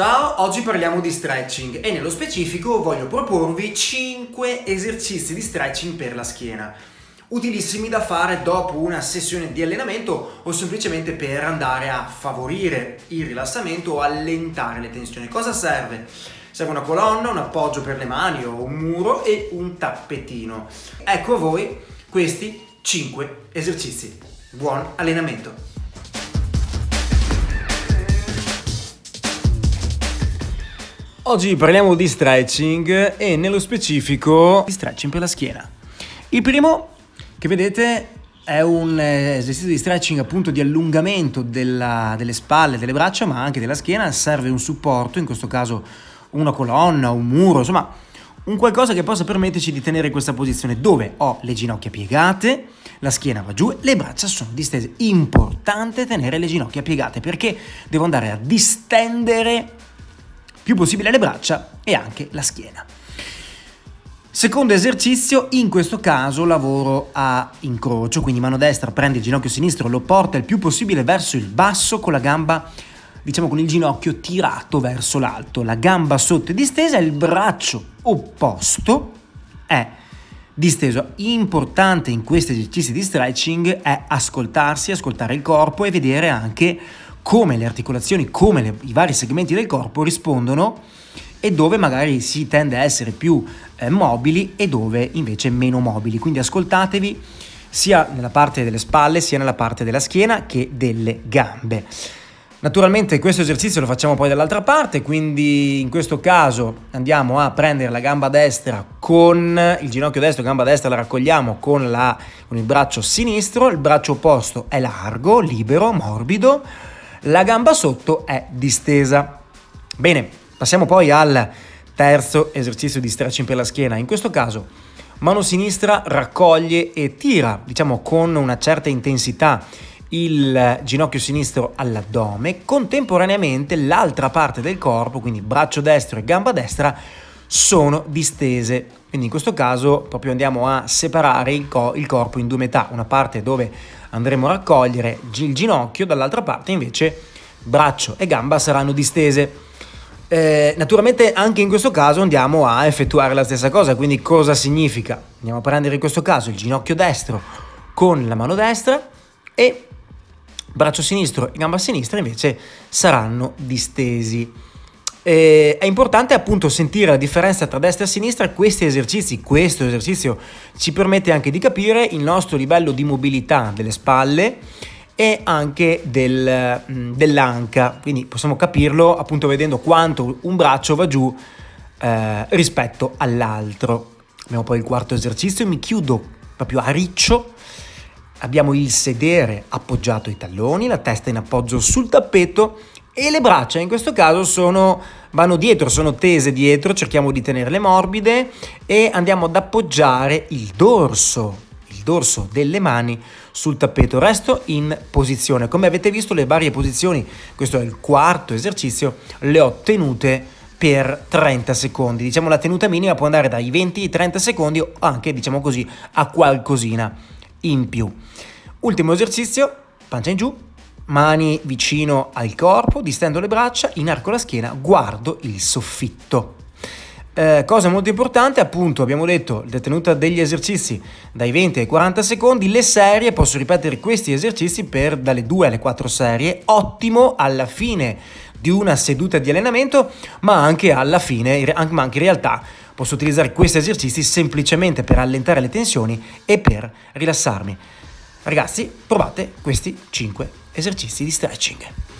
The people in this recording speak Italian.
Ciao, oggi parliamo di stretching e nello specifico voglio proporvi 5 esercizi di stretching per la schiena, utilissimi da fare dopo una sessione di allenamento o semplicemente per andare a favorire il rilassamento o allentare le tensioni. Cosa serve? Serve una colonna, un appoggio per le mani o un muro e un tappetino. Ecco a voi questi 5 esercizi. Buon allenamento! Oggi parliamo di stretching e nello specifico di stretching per la schiena. Il primo che vedete è un eh, esercizio di stretching appunto di allungamento della, delle spalle, delle braccia ma anche della schiena, serve un supporto, in questo caso una colonna, un muro, insomma un qualcosa che possa permetterci di tenere questa posizione dove ho le ginocchia piegate, la schiena va giù, e le braccia sono distese. Importante tenere le ginocchia piegate perché devo andare a distendere più possibile le braccia e anche la schiena. Secondo esercizio, in questo caso lavoro a incrocio, quindi mano destra prende il ginocchio sinistro, lo porta il più possibile verso il basso con la gamba, diciamo con il ginocchio tirato verso l'alto, la gamba sotto è distesa e il braccio opposto è disteso. Importante in questi esercizi di stretching è ascoltarsi, ascoltare il corpo e vedere anche come le articolazioni, come le, i vari segmenti del corpo rispondono e dove magari si tende a essere più eh, mobili e dove invece meno mobili. Quindi ascoltatevi sia nella parte delle spalle sia nella parte della schiena che delle gambe. Naturalmente questo esercizio lo facciamo poi dall'altra parte, quindi in questo caso andiamo a prendere la gamba destra con il ginocchio destro, gamba destra la raccogliamo con, la, con il braccio sinistro, il braccio opposto è largo, libero, morbido, la gamba sotto è distesa. Bene, passiamo poi al terzo esercizio di stretching per la schiena. In questo caso, mano sinistra raccoglie e tira, diciamo con una certa intensità, il ginocchio sinistro all'addome, contemporaneamente l'altra parte del corpo, quindi braccio destro e gamba destra, sono distese. Quindi in questo caso proprio andiamo a separare il, co- il corpo in due metà, una parte dove andremo a raccogliere il ginocchio, dall'altra parte invece braccio e gamba saranno distese. Eh, naturalmente anche in questo caso andiamo a effettuare la stessa cosa, quindi cosa significa? Andiamo a prendere in questo caso il ginocchio destro con la mano destra e braccio sinistro e gamba sinistra invece saranno distesi eh, è importante appunto sentire la differenza tra destra e sinistra, questi esercizi, questo esercizio ci permette anche di capire il nostro livello di mobilità delle spalle e anche del, mm, dell'anca, quindi possiamo capirlo appunto vedendo quanto un braccio va giù eh, rispetto all'altro. Abbiamo poi il quarto esercizio, mi chiudo proprio a riccio, abbiamo il sedere appoggiato ai talloni, la testa in appoggio sul tappeto e le braccia in questo caso sono vanno dietro, sono tese dietro, cerchiamo di tenerle morbide e andiamo ad appoggiare il dorso dorso delle mani sul tappeto, resto in posizione. Come avete visto le varie posizioni, questo è il quarto esercizio, le ho tenute per 30 secondi. Diciamo la tenuta minima può andare dai 20 ai 30 secondi o anche, diciamo così, a qualcosina in più. Ultimo esercizio, pancia in giù, mani vicino al corpo, distendo le braccia, inarco la schiena, guardo il soffitto. Eh, cosa molto importante, appunto, abbiamo detto, la tenuta degli esercizi dai 20 ai 40 secondi, le serie, posso ripetere questi esercizi per dalle 2 alle 4 serie, ottimo alla fine di una seduta di allenamento, ma anche alla fine, ma anche in realtà posso utilizzare questi esercizi semplicemente per allentare le tensioni e per rilassarmi. Ragazzi, provate questi 5 esercizi di stretching.